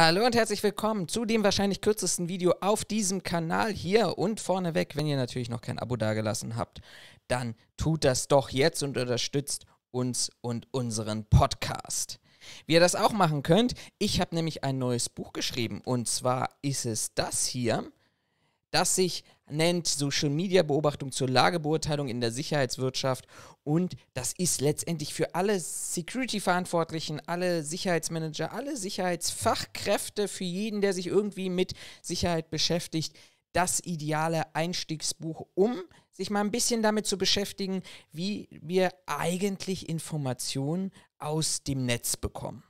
Hallo und herzlich willkommen zu dem wahrscheinlich kürzesten Video auf diesem Kanal hier und vorneweg, wenn ihr natürlich noch kein Abo dagelassen habt, dann tut das doch jetzt und unterstützt uns und unseren Podcast. Wie ihr das auch machen könnt, ich habe nämlich ein neues Buch geschrieben und zwar ist es das hier, das sich nennt Social Media Beobachtung zur Lagebeurteilung in der Sicherheitswirtschaft und das ist letztendlich für alle Security Verantwortlichen, alle Sicherheitsmanager, alle Sicherheitsfachkräfte, für jeden, der sich irgendwie mit Sicherheit beschäftigt, das ideale Einstiegsbuch, um sich mal ein bisschen damit zu beschäftigen, wie wir eigentlich Informationen aus dem Netz bekommen.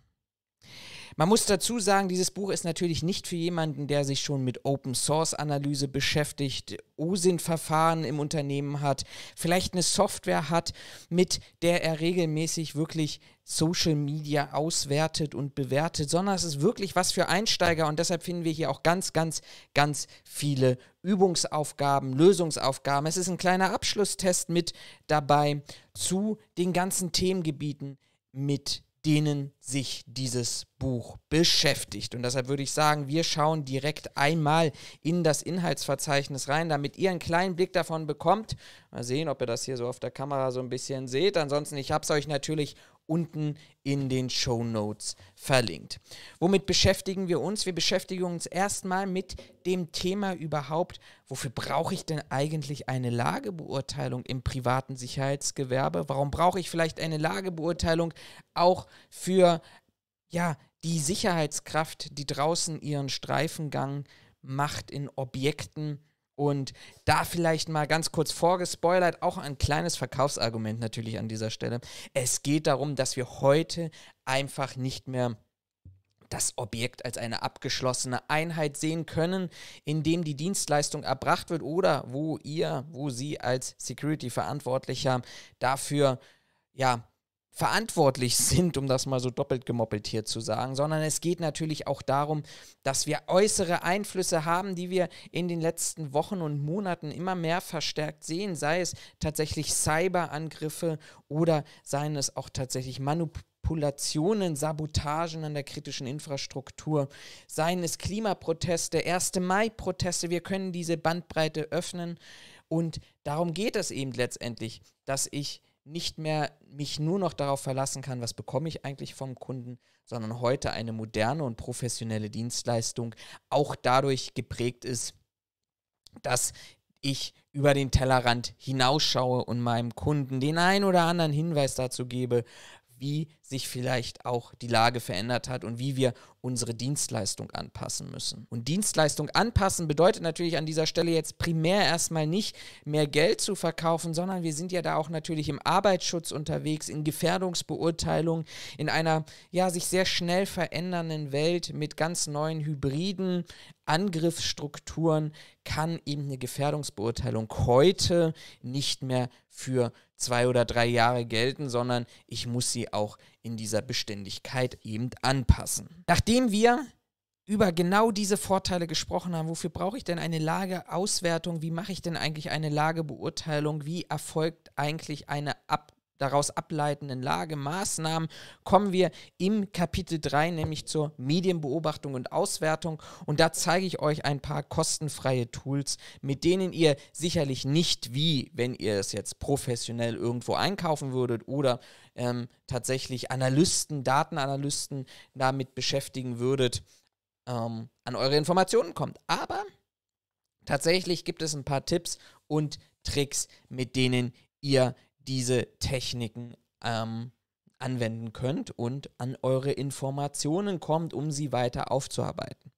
Man muss dazu sagen, dieses Buch ist natürlich nicht für jemanden, der sich schon mit Open Source Analyse beschäftigt, OSINT-Verfahren im Unternehmen hat, vielleicht eine Software hat, mit der er regelmäßig wirklich Social Media auswertet und bewertet, sondern es ist wirklich was für Einsteiger und deshalb finden wir hier auch ganz, ganz, ganz viele Übungsaufgaben, Lösungsaufgaben. Es ist ein kleiner Abschlusstest mit dabei zu den ganzen Themengebieten, mit denen sich dieses Buch beschäftigt. Und deshalb würde ich sagen, wir schauen direkt einmal in das Inhaltsverzeichnis rein, damit ihr einen kleinen Blick davon bekommt. Mal sehen, ob ihr das hier so auf der Kamera so ein bisschen seht. Ansonsten, ich habe es euch natürlich unten in den Show Notes verlinkt. Womit beschäftigen wir uns? Wir beschäftigen uns erstmal mit dem Thema überhaupt, wofür brauche ich denn eigentlich eine Lagebeurteilung im privaten Sicherheitsgewerbe? Warum brauche ich vielleicht eine Lagebeurteilung auch für ja, die Sicherheitskraft, die draußen ihren Streifengang macht in Objekten, und da vielleicht mal ganz kurz vorgespoilert, auch ein kleines Verkaufsargument natürlich an dieser Stelle. Es geht darum, dass wir heute einfach nicht mehr das Objekt als eine abgeschlossene Einheit sehen können, in dem die Dienstleistung erbracht wird oder wo ihr, wo sie als Security-Verantwortlicher dafür ja, verantwortlich sind, um das mal so doppelt gemoppelt hier zu sagen, sondern es geht natürlich auch darum, dass wir äußere Einflüsse haben, die wir in den letzten Wochen und Monaten immer mehr verstärkt sehen, sei es tatsächlich Cyberangriffe oder seien es auch tatsächlich Manipulationen, Sabotagen an der kritischen Infrastruktur, seien es Klimaproteste, 1. Mai-Proteste, wir können diese Bandbreite öffnen und darum geht es eben letztendlich, dass ich nicht mehr mich nur noch darauf verlassen kann, was bekomme ich eigentlich vom Kunden, sondern heute eine moderne und professionelle Dienstleistung auch dadurch geprägt ist, dass ich über den Tellerrand hinausschaue und meinem Kunden den ein oder anderen Hinweis dazu gebe, wie sich vielleicht auch die Lage verändert hat und wie wir unsere Dienstleistung anpassen müssen. Und Dienstleistung anpassen bedeutet natürlich an dieser Stelle jetzt primär erstmal nicht mehr Geld zu verkaufen, sondern wir sind ja da auch natürlich im Arbeitsschutz unterwegs, in Gefährdungsbeurteilung, in einer ja sich sehr schnell verändernden Welt mit ganz neuen hybriden Angriffsstrukturen kann eben eine Gefährdungsbeurteilung heute nicht mehr für zwei oder drei Jahre gelten, sondern ich muss sie auch in dieser Beständigkeit eben anpassen. Nachdem wir über genau diese Vorteile gesprochen haben, wofür brauche ich denn eine Lageauswertung, wie mache ich denn eigentlich eine Lagebeurteilung, wie erfolgt eigentlich eine Abgabe? daraus ableitenden Lage, Maßnahmen, kommen wir im Kapitel 3, nämlich zur Medienbeobachtung und Auswertung. Und da zeige ich euch ein paar kostenfreie Tools, mit denen ihr sicherlich nicht wie, wenn ihr es jetzt professionell irgendwo einkaufen würdet oder ähm, tatsächlich Analysten, Datenanalysten damit beschäftigen würdet, ähm, an eure Informationen kommt. Aber tatsächlich gibt es ein paar Tipps und Tricks, mit denen ihr diese Techniken ähm, anwenden könnt und an eure Informationen kommt, um sie weiter aufzuarbeiten.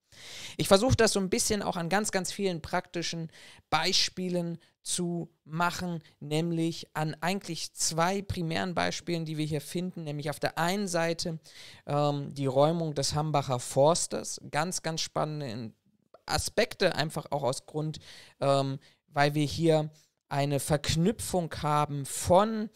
Ich versuche das so ein bisschen auch an ganz, ganz vielen praktischen Beispielen zu machen, nämlich an eigentlich zwei primären Beispielen, die wir hier finden, nämlich auf der einen Seite ähm, die Räumung des Hambacher Forsters, ganz, ganz spannende Aspekte, einfach auch aus Grund, ähm, weil wir hier eine Verknüpfung haben von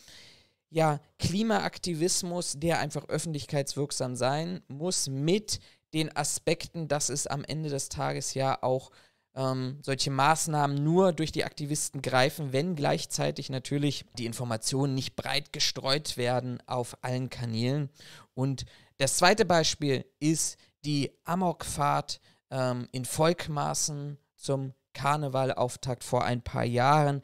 ja, Klimaaktivismus, der einfach öffentlichkeitswirksam sein muss, mit den Aspekten, dass es am Ende des Tages ja auch ähm, solche Maßnahmen nur durch die Aktivisten greifen, wenn gleichzeitig natürlich die Informationen nicht breit gestreut werden auf allen Kanälen. Und das zweite Beispiel ist die Amokfahrt ähm, in Volkmaßen zum Karnevalauftakt vor ein paar Jahren,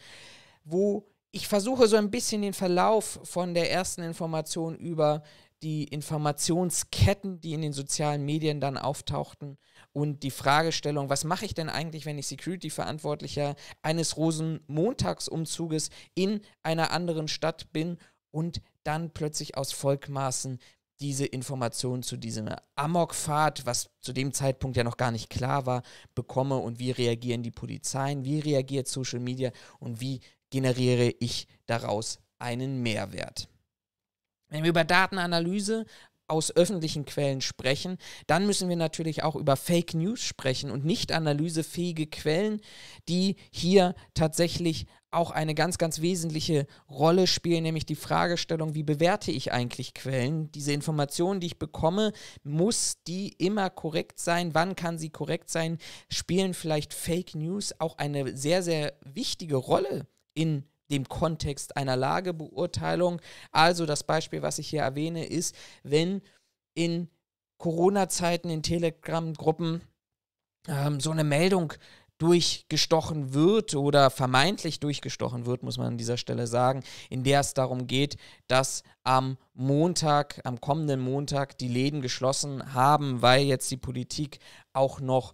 wo ich versuche so ein bisschen den Verlauf von der ersten Information über die Informationsketten, die in den sozialen Medien dann auftauchten und die Fragestellung, was mache ich denn eigentlich, wenn ich Security-Verantwortlicher eines Rosenmontagsumzuges in einer anderen Stadt bin und dann plötzlich aus Volkmaßen diese Informationen zu dieser Amokfahrt, was zu dem Zeitpunkt ja noch gar nicht klar war, bekomme und wie reagieren die Polizeien, wie reagiert Social Media und wie generiere ich daraus einen Mehrwert. Wenn wir über Datenanalyse aus öffentlichen Quellen sprechen, dann müssen wir natürlich auch über Fake News sprechen und nicht analysefähige Quellen, die hier tatsächlich auch eine ganz, ganz wesentliche Rolle spielen, nämlich die Fragestellung, wie bewerte ich eigentlich Quellen? Diese Information, die ich bekomme, muss die immer korrekt sein? Wann kann sie korrekt sein? Spielen vielleicht Fake News auch eine sehr, sehr wichtige Rolle in dem Kontext einer Lagebeurteilung? Also das Beispiel, was ich hier erwähne, ist, wenn in Corona-Zeiten in Telegram-Gruppen ähm, so eine Meldung durchgestochen wird oder vermeintlich durchgestochen wird, muss man an dieser Stelle sagen, in der es darum geht, dass am Montag, am kommenden Montag, die Läden geschlossen haben, weil jetzt die Politik auch noch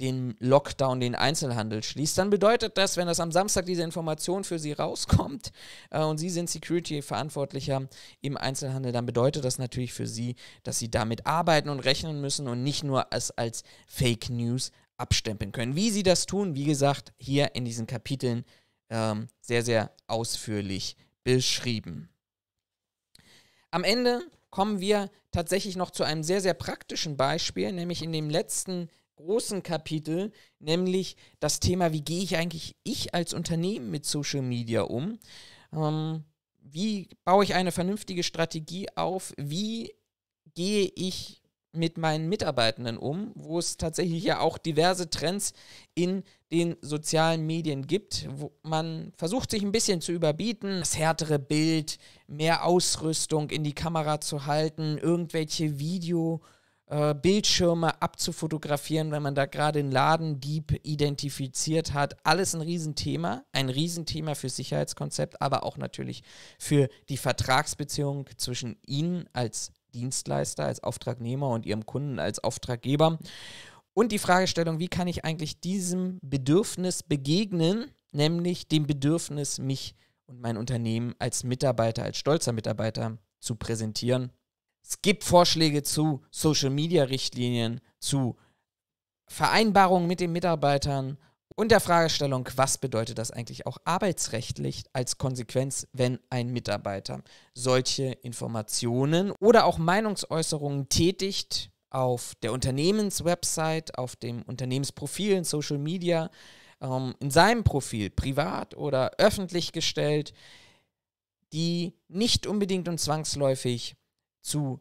den Lockdown, den Einzelhandel schließt, dann bedeutet das, wenn das am Samstag diese Information für Sie rauskommt äh, und Sie sind Security-Verantwortlicher im Einzelhandel, dann bedeutet das natürlich für Sie, dass Sie damit arbeiten und rechnen müssen und nicht nur es als Fake News abstempeln können. Wie sie das tun, wie gesagt, hier in diesen Kapiteln ähm, sehr, sehr ausführlich beschrieben. Am Ende kommen wir tatsächlich noch zu einem sehr, sehr praktischen Beispiel, nämlich in dem letzten großen Kapitel, nämlich das Thema, wie gehe ich eigentlich ich als Unternehmen mit Social Media um? Ähm, wie baue ich eine vernünftige Strategie auf? Wie gehe ich mit meinen Mitarbeitenden um, wo es tatsächlich ja auch diverse Trends in den sozialen Medien gibt, wo man versucht sich ein bisschen zu überbieten, das härtere Bild, mehr Ausrüstung in die Kamera zu halten, irgendwelche Video äh, Bildschirme abzufotografieren, wenn man da gerade einen Ladendieb identifiziert hat. Alles ein Riesenthema, ein Riesenthema für Sicherheitskonzept, aber auch natürlich für die Vertragsbeziehung zwischen Ihnen als Dienstleister, als Auftragnehmer und ihrem Kunden als Auftraggeber. Und die Fragestellung, wie kann ich eigentlich diesem Bedürfnis begegnen, nämlich dem Bedürfnis, mich und mein Unternehmen als Mitarbeiter, als stolzer Mitarbeiter zu präsentieren. Es gibt Vorschläge zu Social-Media-Richtlinien, zu Vereinbarungen mit den Mitarbeitern, und der Fragestellung, was bedeutet das eigentlich auch arbeitsrechtlich als Konsequenz, wenn ein Mitarbeiter solche Informationen oder auch Meinungsäußerungen tätigt auf der Unternehmenswebsite, auf dem Unternehmensprofil in Social Media, ähm, in seinem Profil privat oder öffentlich gestellt, die nicht unbedingt und zwangsläufig zu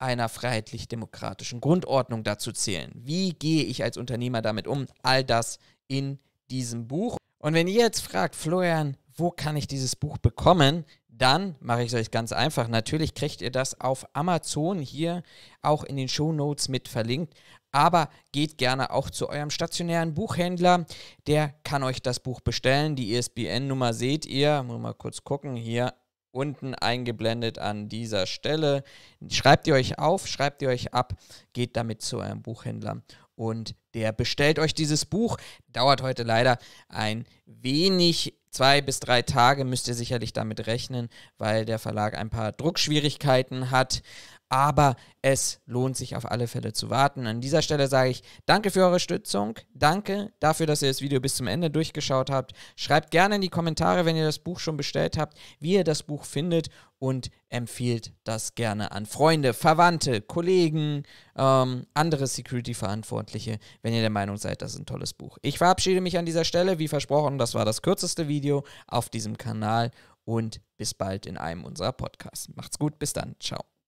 einer freiheitlich-demokratischen Grundordnung dazu zählen. Wie gehe ich als Unternehmer damit um? All das in diesem Buch. Und wenn ihr jetzt fragt, Florian, wo kann ich dieses Buch bekommen? Dann mache ich es euch ganz einfach. Natürlich kriegt ihr das auf Amazon hier auch in den Show Notes mit verlinkt. Aber geht gerne auch zu eurem stationären Buchhändler. Der kann euch das Buch bestellen. Die ISBN-Nummer e seht ihr. Muss Mal kurz gucken. Hier unten eingeblendet an dieser Stelle. Schreibt ihr euch auf, schreibt ihr euch ab, geht damit zu eurem Buchhändler und der bestellt euch dieses Buch. Dauert heute leider ein wenig, zwei bis drei Tage müsst ihr sicherlich damit rechnen, weil der Verlag ein paar Druckschwierigkeiten hat aber es lohnt sich auf alle Fälle zu warten. An dieser Stelle sage ich danke für eure Stützung, danke dafür, dass ihr das Video bis zum Ende durchgeschaut habt. Schreibt gerne in die Kommentare, wenn ihr das Buch schon bestellt habt, wie ihr das Buch findet und empfiehlt das gerne an Freunde, Verwandte, Kollegen, ähm, andere Security-Verantwortliche, wenn ihr der Meinung seid, das ist ein tolles Buch. Ich verabschiede mich an dieser Stelle, wie versprochen, das war das kürzeste Video auf diesem Kanal und bis bald in einem unserer Podcasts. Macht's gut, bis dann, ciao.